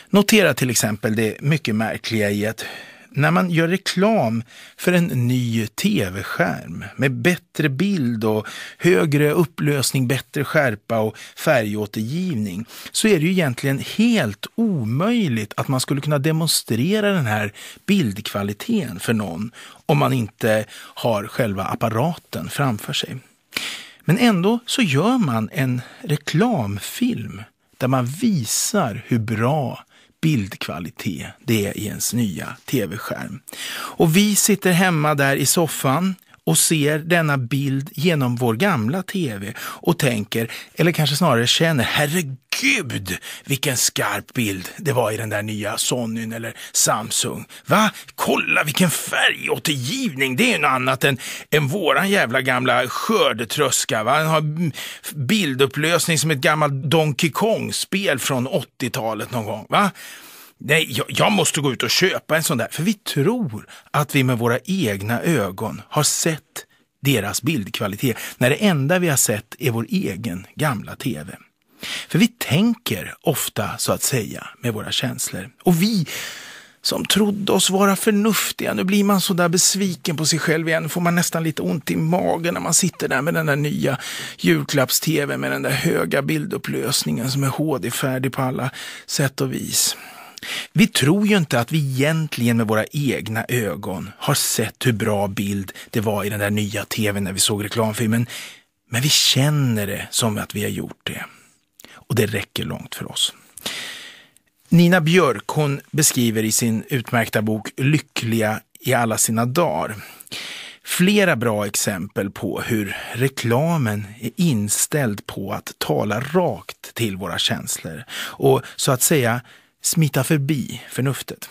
A: Notera till exempel det mycket märkliga i att när man gör reklam för en ny tv-skärm med bättre bild och högre upplösning, bättre skärpa och färgåtergivning så är det ju egentligen helt omöjligt att man skulle kunna demonstrera den här bildkvaliteten för någon om man inte har själva apparaten framför sig. Men ändå så gör man en reklamfilm där man visar hur bra bildkvalitet det är i ens nya tv-skärm. Och vi sitter hemma där i soffan och ser denna bild genom vår gamla tv och tänker, eller kanske snarare känner, herregud vilken skarp bild det var i den där nya Sonyn eller Samsung. Va? Kolla vilken färgåtergivning! Det är ju något annat än, än våran jävla gamla skördetröska. Va? Den har bildupplösning som ett gammalt Donkey Kong-spel från 80-talet någon gång. Va? Nej, jag, jag, måste gå ut och köpa en sån där, för vi tror att vi med våra egna ögon har sett deras bildkvalitet, när det enda vi har sett är vår egen gamla TV. För vi tänker ofta, så att säga, med våra känslor. Och vi som trodde oss vara förnuftiga. Nu blir man så där besviken på sig själv igen. får man nästan lite ont i magen när man sitter där med den där nya julklapps-tvn med den där höga bildupplösningen som är HD-färdig på alla sätt och vis. Vi tror ju inte att vi egentligen med våra egna ögon har sett hur bra bild det var i den där nya tvn när vi såg reklamfilmen. Men vi känner det som att vi har gjort det. Och det räcker långt för oss. Nina Björk hon beskriver i sin utmärkta bok Lyckliga i alla sina dagar flera bra exempel på hur reklamen är inställd på att tala rakt till våra känslor och så att säga smita förbi förnuftet.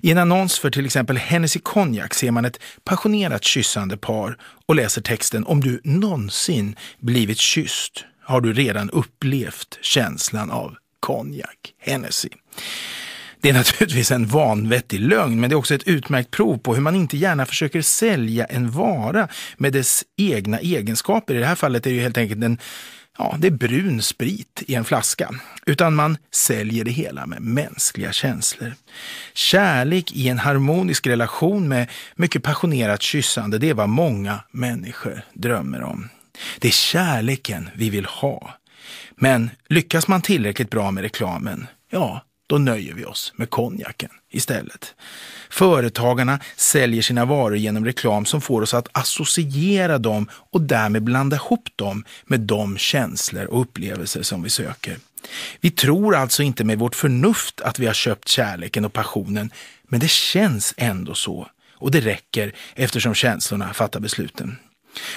A: I en annons för till exempel Hennessy konjak ser man ett passionerat kyssande par och läser texten “Om du någonsin blivit kysst har du redan upplevt känslan av konjak, Hennessy”. Det är naturligtvis en vanvettig lögn, men det är också ett utmärkt prov på hur man inte gärna försöker sälja en vara med dess egna egenskaper. I det här fallet är det ju helt enkelt en ja, det är brun sprit i en flaska, utan man säljer det hela med mänskliga känslor. Kärlek i en harmonisk relation med mycket passionerat kyssande, det är vad många människor drömmer om. Det är kärleken vi vill ha. Men lyckas man tillräckligt bra med reklamen, ja, då nöjer vi oss med konjaken istället. Företagarna säljer sina varor genom reklam som får oss att associera dem och därmed blanda ihop dem med de känslor och upplevelser som vi söker. Vi tror alltså inte med vårt förnuft att vi har köpt kärleken och passionen, men det känns ändå så. Och det räcker eftersom känslorna fattar besluten.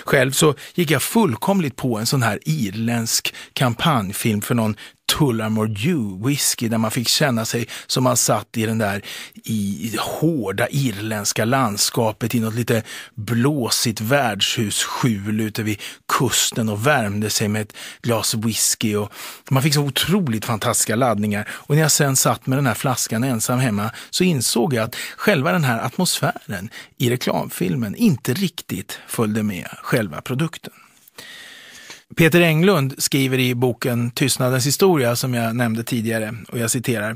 A: Själv så gick jag fullkomligt på en sån här irländsk kampanjfilm för någon Tullamore Dew whisky där man fick känna sig som man satt i den där i hårda irländska landskapet i något lite blåsigt värdshusskjul ute vid kusten och värmde sig med ett glas whisky. Och man fick så otroligt fantastiska laddningar och när jag sen satt med den här flaskan ensam hemma så insåg jag att själva den här atmosfären i reklamfilmen inte riktigt följde med själva produkten. Peter Englund skriver i boken Tystnadens historia som jag nämnde tidigare och jag citerar.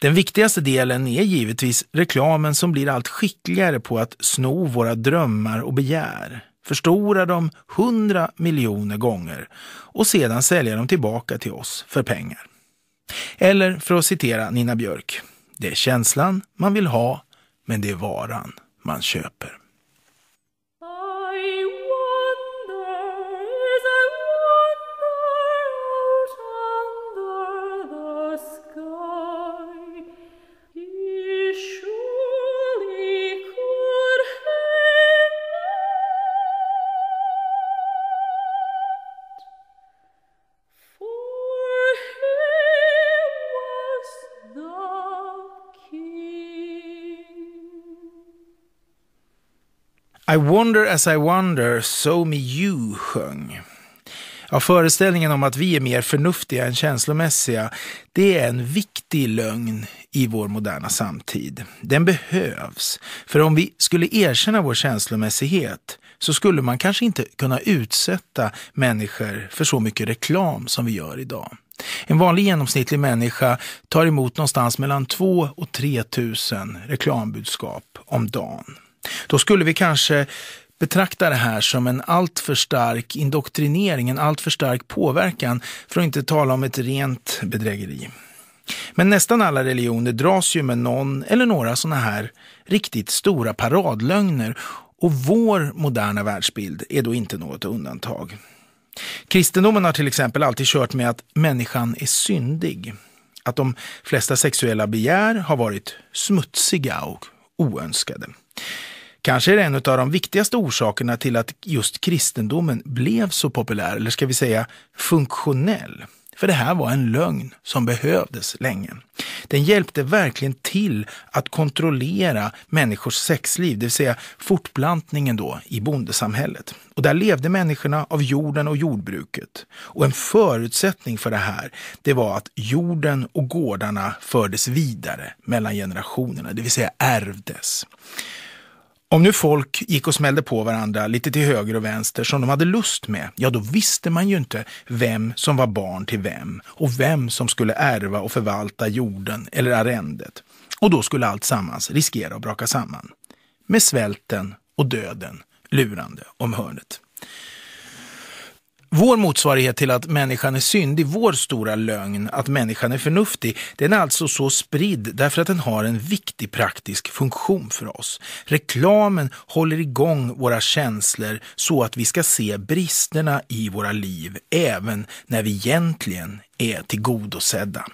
A: Den viktigaste delen är givetvis reklamen som blir allt skickligare på att sno våra drömmar och begär, förstora dem hundra miljoner gånger och sedan sälja dem tillbaka till oss för pengar. Eller för att citera Nina Björk. Det är känslan man vill ha, men det är varan man köper. I wonder as I wonder, so me you sjöng. Ja, föreställningen om att vi är mer förnuftiga än känslomässiga, det är en viktig lögn i vår moderna samtid. Den behövs, för om vi skulle erkänna vår känslomässighet så skulle man kanske inte kunna utsätta människor för så mycket reklam som vi gör idag. En vanlig genomsnittlig människa tar emot någonstans mellan 2 och 3 000 reklambudskap om dagen. Då skulle vi kanske betrakta det här som en alltför stark indoktrinering, en alltför stark påverkan, för att inte tala om ett rent bedrägeri. Men nästan alla religioner dras ju med någon eller några sådana här riktigt stora paradlögner och vår moderna världsbild är då inte något undantag. Kristendomen har till exempel alltid kört med att människan är syndig. Att de flesta sexuella begär har varit smutsiga och oönskade kanske är det en av de viktigaste orsakerna till att just kristendomen blev så populär, eller ska vi säga funktionell. För det här var en lögn som behövdes länge. Den hjälpte verkligen till att kontrollera människors sexliv, det vill säga fortplantningen då i bondesamhället. Och där levde människorna av jorden och jordbruket. Och en förutsättning för det här, det var att jorden och gårdarna fördes vidare mellan generationerna, det vill säga ärvdes. Om nu folk gick och smällde på varandra lite till höger och vänster som de hade lust med, ja då visste man ju inte vem som var barn till vem och vem som skulle ärva och förvalta jorden eller arrendet. Och då skulle allt sammans riskera att braka samman. Med svälten och döden lurande om hörnet. Vår motsvarighet till att människan är syndig, vår stora lögn, att människan är förnuftig, den är alltså så spridd därför att den har en viktig praktisk funktion för oss. Reklamen håller igång våra känslor så att vi ska se bristerna i våra liv, även när vi egentligen är tillgodosedda.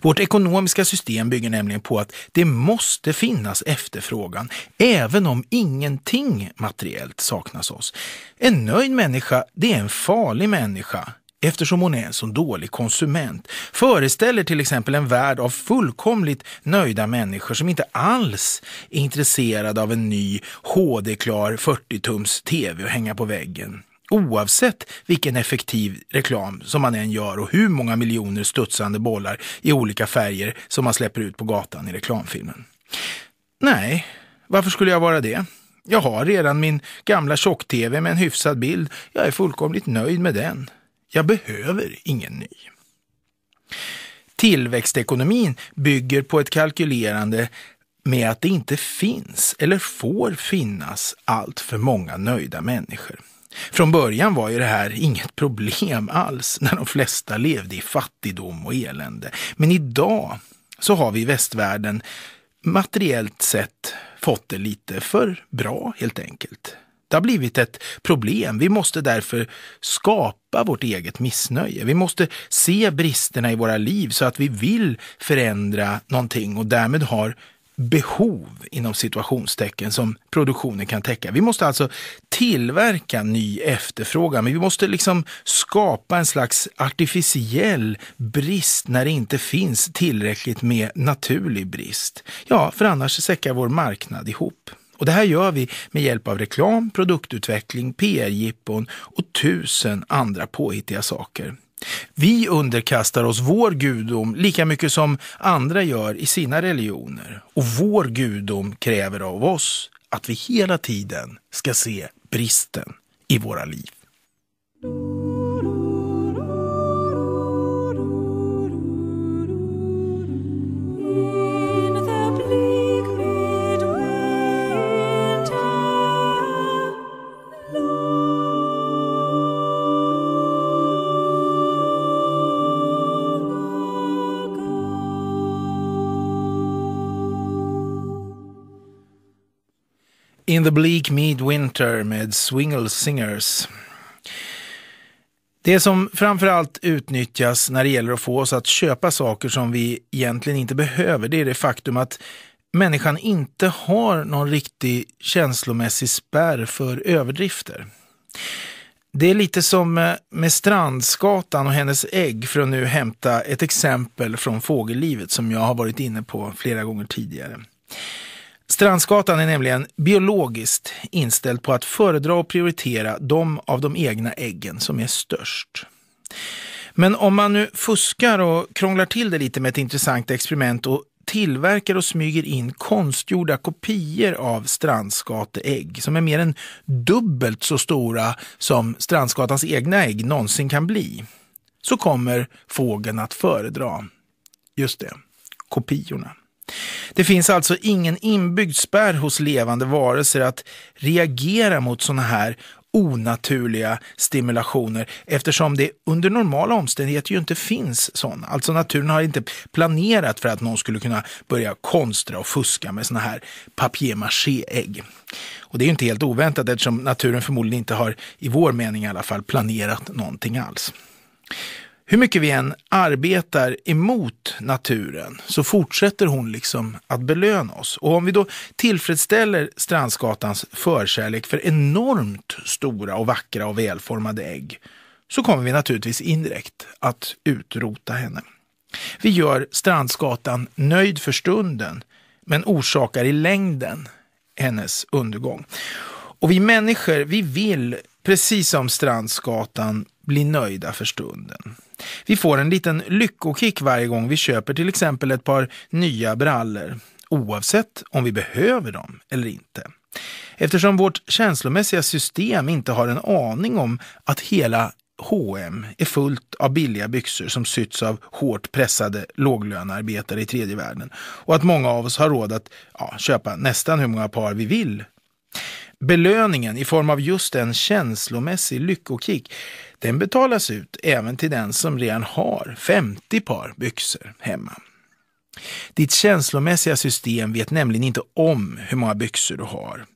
A: Vårt ekonomiska system bygger nämligen på att det måste finnas efterfrågan, även om ingenting materiellt saknas oss. En nöjd människa, det är en farlig människa eftersom hon är en så dålig konsument. Föreställer till exempel en värld av fullkomligt nöjda människor som inte alls är intresserade av en ny HD-klar 40-tums TV att hänga på väggen oavsett vilken effektiv reklam som man än gör och hur många miljoner studsande bollar i olika färger som man släpper ut på gatan i reklamfilmen. Nej, varför skulle jag vara det? Jag har redan min gamla tjock-tv med en hyfsad bild. Jag är fullkomligt nöjd med den. Jag behöver ingen ny. Tillväxtekonomin bygger på ett kalkylerande med att det inte finns eller får finnas allt för många nöjda människor. Från början var ju det här inget problem alls när de flesta levde i fattigdom och elände. Men idag så har vi i västvärlden materiellt sett fått det lite för bra helt enkelt. Det har blivit ett problem. Vi måste därför skapa vårt eget missnöje. Vi måste se bristerna i våra liv så att vi vill förändra någonting och därmed har behov inom situationstecken som produktionen kan täcka. Vi måste alltså tillverka ny efterfrågan, men vi måste liksom skapa en slags artificiell brist när det inte finns tillräckligt med naturlig brist. Ja, för annars säckar vår marknad ihop. Och det här gör vi med hjälp av reklam, produktutveckling, PR-jippon och tusen andra påhittiga saker. Vi underkastar oss vår gudom lika mycket som andra gör i sina religioner. Och vår gudom kräver av oss att vi hela tiden ska se bristen i våra liv. In the bleak midwinter med Swingle Singers. Det som framförallt utnyttjas när det gäller att få oss att köpa saker som vi egentligen inte behöver, det är det faktum att människan inte har någon riktig känslomässig spärr för överdrifter. Det är lite som med strandskatan och hennes ägg för att nu hämta ett exempel från fågellivet som jag har varit inne på flera gånger tidigare. Strandskatan är nämligen biologiskt inställd på att föredra och prioritera de av de egna äggen som är störst. Men om man nu fuskar och krånglar till det lite med ett intressant experiment och tillverkar och smyger in konstgjorda kopior av strandskateägg som är mer än dubbelt så stora som Strandskatans egna ägg någonsin kan bli, så kommer fågeln att föredra, just det, kopiorna. Det finns alltså ingen inbyggd spärr hos levande varelser att reagera mot sådana här onaturliga stimulationer eftersom det under normala omständigheter ju inte finns sådana. Alltså naturen har inte planerat för att någon skulle kunna börja konstra och fuska med sådana här papier-maché-ägg. Och det är ju inte helt oväntat eftersom naturen förmodligen inte har, i vår mening i alla fall, planerat någonting alls hur mycket vi än arbetar emot naturen så fortsätter hon liksom att belöna oss. Och om vi då tillfredsställer Strandskatans förkärlek för enormt stora och vackra och välformade ägg så kommer vi naturligtvis indirekt att utrota henne. Vi gör Strandskatan nöjd för stunden men orsakar i längden hennes undergång. Och vi människor, vi vill, precis som Strandskatan, bli nöjda för stunden. Vi får en liten lyckokick varje gång vi köper till exempel ett par nya brallor, oavsett om vi behöver dem eller inte. Eftersom vårt känslomässiga system inte har en aning om att hela H&M är fullt av billiga byxor som sytts av hårt pressade låglönearbetare i tredje världen och att många av oss har råd att ja, köpa nästan hur många par vi vill. Belöningen i form av just en känslomässig lyckokick den betalas ut även till den som redan har 50 par byxor hemma. Ditt känslomässiga system vet nämligen inte om hur många byxor du har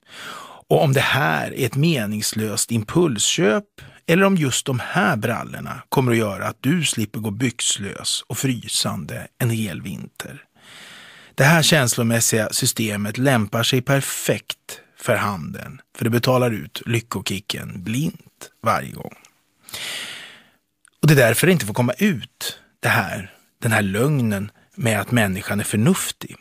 A: och om det här är ett meningslöst impulsköp eller om just de här brallorna kommer att göra att du slipper gå byxlös och frysande en hel vinter. Det här känslomässiga systemet lämpar sig perfekt för handeln, för det betalar ut lyckokicken blint varje gång. Och det är därför det inte får komma ut, det här, den här lögnen med att människan är förnuftig.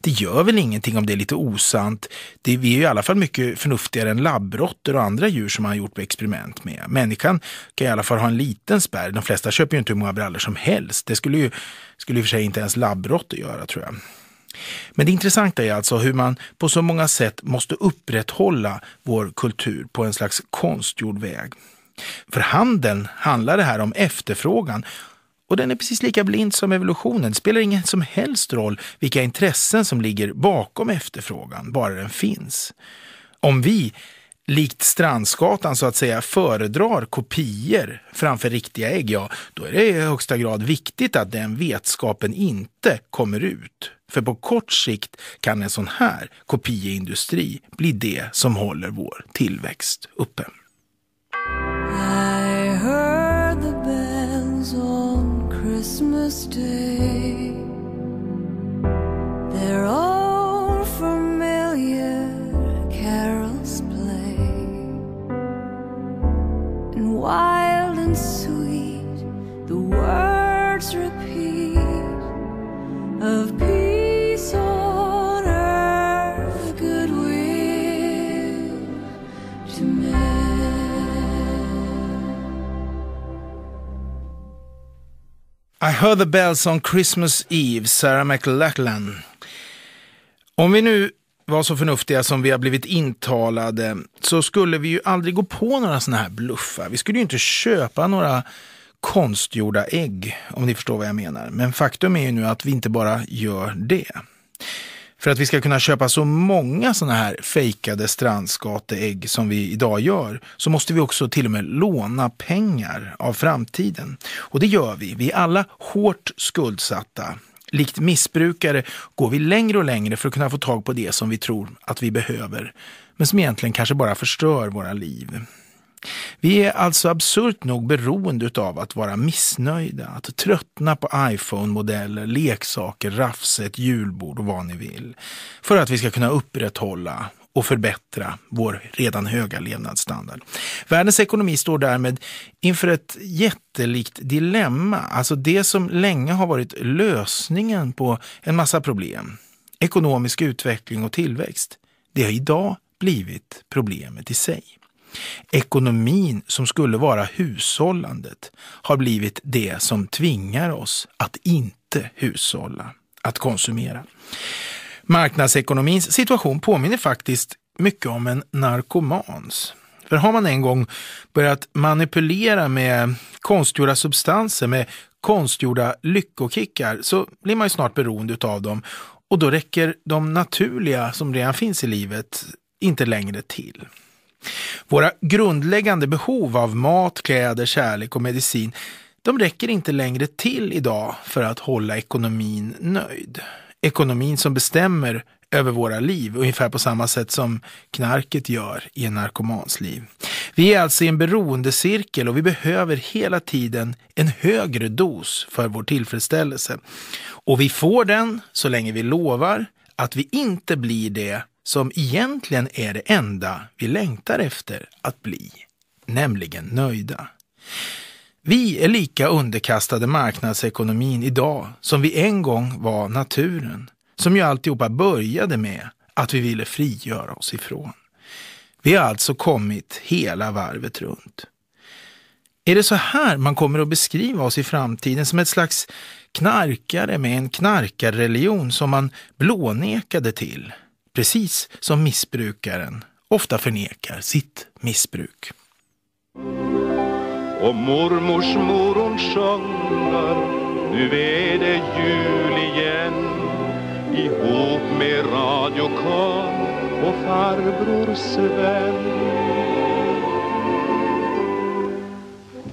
A: Det gör väl ingenting om det är lite osant. Det, vi är ju i alla fall mycket förnuftigare än labbråttor och andra djur som man har gjort experiment med. Människan kan i alla fall ha en liten spärr. De flesta köper ju inte hur många brallor som helst. Det skulle ju skulle i och för sig inte ens labbråttor göra tror jag. Men det intressanta är alltså hur man på så många sätt måste upprätthålla vår kultur på en slags konstgjord väg. För handeln handlar det här om efterfrågan och den är precis lika blind som evolutionen. Det spelar ingen som helst roll vilka intressen som ligger bakom efterfrågan, bara den finns. Om vi, likt Strandsgatan så att säga, föredrar kopior framför riktiga ägg, ja, då är det i högsta grad viktigt att den vetskapen inte kommer ut. För på kort sikt kan en sån här kopieindustri bli det som håller vår tillväxt uppe. stay. They're all familiar carols play, and wild and sweet the words repeat of peace. I heard the bells on Christmas Eve, Sarah McLachlan. Om vi nu var så förnuftiga som vi har blivit intalade så skulle vi ju aldrig gå på några sådana här bluffar. Vi skulle ju inte köpa några konstgjorda ägg, om ni förstår vad jag menar. Men faktum är ju nu att vi inte bara gör det. För att vi ska kunna köpa så många sådana här fejkade strandskateägg som vi idag gör så måste vi också till och med låna pengar av framtiden. Och det gör vi. Vi är alla hårt skuldsatta. Likt missbrukare går vi längre och längre för att kunna få tag på det som vi tror att vi behöver men som egentligen kanske bara förstör våra liv. Vi är alltså absurt nog beroende utav att vara missnöjda, att tröttna på iPhone-modeller, leksaker, rafset, julbord och vad ni vill. För att vi ska kunna upprätthålla och förbättra vår redan höga levnadsstandard. Världens ekonomi står därmed inför ett jättelikt dilemma, alltså det som länge har varit lösningen på en massa problem, ekonomisk utveckling och tillväxt, det har idag blivit problemet i sig. Ekonomin som skulle vara hushållandet har blivit det som tvingar oss att inte hushålla, att konsumera. Marknadsekonomins situation påminner faktiskt mycket om en narkomans. För har man en gång börjat manipulera med konstgjorda substanser, med konstgjorda lyckokickar, så blir man ju snart beroende av dem. Och då räcker de naturliga som redan finns i livet inte längre till. Våra grundläggande behov av mat, kläder, kärlek och medicin, de räcker inte längre till idag för att hålla ekonomin nöjd. Ekonomin som bestämmer över våra liv, ungefär på samma sätt som knarket gör i en narkomans liv. Vi är alltså i en beroendecirkel och vi behöver hela tiden en högre dos för vår tillfredsställelse. Och vi får den så länge vi lovar att vi inte blir det som egentligen är det enda vi längtar efter att bli, nämligen nöjda. Vi är lika underkastade marknadsekonomin idag som vi en gång var naturen, som ju alltihopa började med att vi ville frigöra oss ifrån. Vi har alltså kommit hela varvet runt. Är det så här man kommer att beskriva oss i framtiden, som ett slags knarkare med en knarkarreligion som man blånekade till? precis som missbrukaren ofta förnekar sitt missbruk. Och mormors mor hon sjunger Nu är det jul igen Ihop med radiokarl och farbror Sven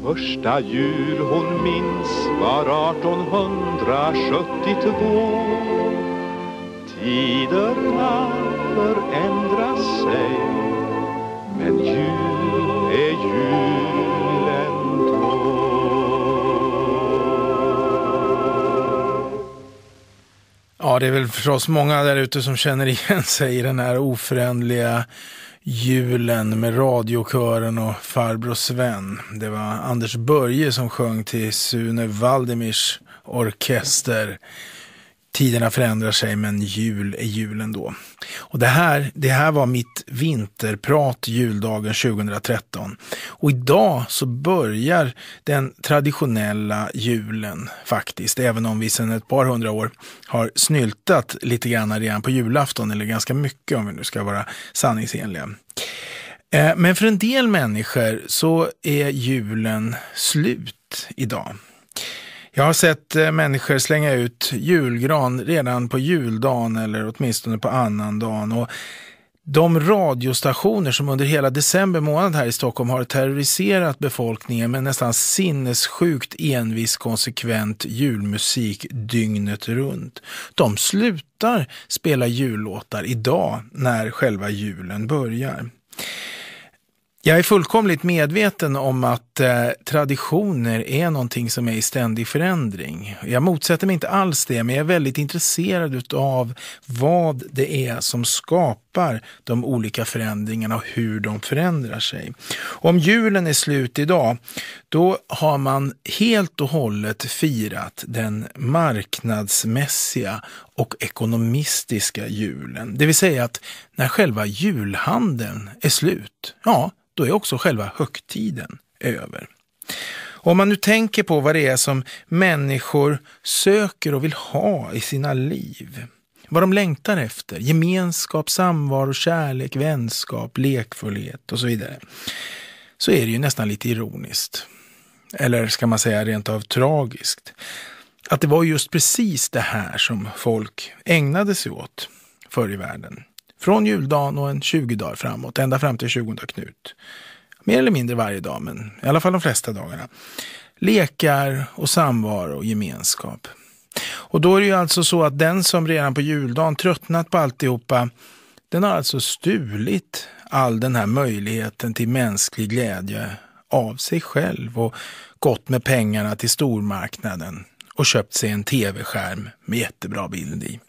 A: Första jul hon minns var 1872 Tiderna förändras sig men jul är jul ändå. Ja, det är väl förstås många där ute som känner igen sig i den här oföränderliga julen med radiokören och farbror Sven. Det var Anders Börje som sjöng till Sune Valdemirs orkester tiderna förändrar sig, men jul är jul ändå. Och det här, det här var mitt vinterprat juldagen 2013. Och idag så börjar den traditionella julen faktiskt, även om vi sedan ett par hundra år har snyltat lite grann redan på julafton, eller ganska mycket om vi nu ska vara sanningsenliga. Eh, men för en del människor så är julen slut idag. Jag har sett eh, människor slänga ut julgran redan på juldagen eller åtminstone på annandagen. Och de radiostationer som under hela december månad här i Stockholm har terroriserat befolkningen med nästan sinnessjukt envis konsekvent julmusik dygnet runt. De slutar spela jullåtar idag när själva julen börjar. Jag är fullkomligt medveten om att eh, traditioner är någonting som är i ständig förändring. Jag motsätter mig inte alls det, men jag är väldigt intresserad av vad det är som skapar greppar de olika förändringarna och hur de förändrar sig. Om julen är slut idag, då har man helt och hållet firat den marknadsmässiga och ekonomistiska julen. Det vill säga att när själva julhandeln är slut, ja, då är också själva högtiden över. Om man nu tänker på vad det är som människor söker och vill ha i sina liv, vad de längtar efter. Gemenskap, samvaro, kärlek, vänskap, lekfullhet och så vidare. Så är det ju nästan lite ironiskt. Eller ska man säga rent av tragiskt. Att det var just precis det här som folk ägnade sig åt förr i världen. Från juldagen och en 20 dagar framåt, ända fram till 20 Knut. Mer eller mindre varje dag, men i alla fall de flesta dagarna. Lekar och samvaro och gemenskap. Och då är det ju alltså så att den som redan på juldagen tröttnat på alltihopa, den har alltså stulit all den här möjligheten till mänsklig glädje av sig själv och gått med pengarna till stormarknaden och köpt sig en tv-skärm med jättebra bild i.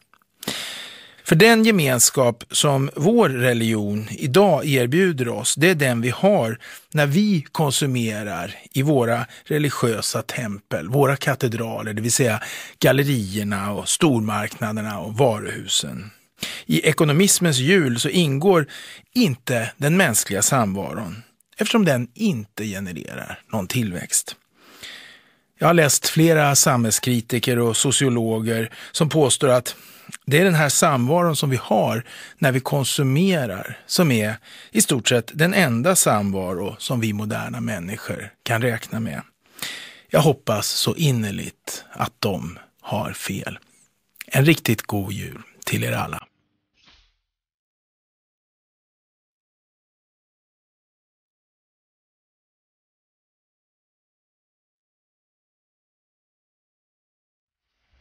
A: För den gemenskap som vår religion idag erbjuder oss, det är den vi har när vi konsumerar i våra religiösa tempel, våra katedraler, det vill säga gallerierna och stormarknaderna och varuhusen. I ekonomismens hjul så ingår inte den mänskliga samvaron eftersom den inte genererar någon tillväxt. Jag har läst flera samhällskritiker och sociologer som påstår att det är den här samvaron som vi har när vi konsumerar som är i stort sett den enda samvaro som vi moderna människor kan räkna med. Jag hoppas så innerligt att de har fel. En riktigt god jul till er alla.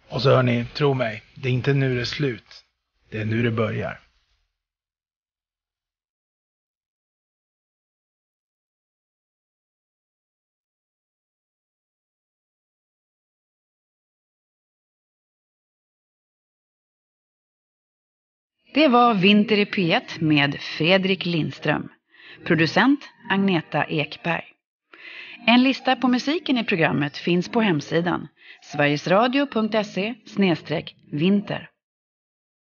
A: Och så hörni, tro mig, det är inte nu det är slut. Det är nu det börjar. Det var Vinter i P1 med Fredrik Lindström. Producent Agneta Ekberg. En lista på musiken i programmet finns på hemsidan sverigesradio.se vinter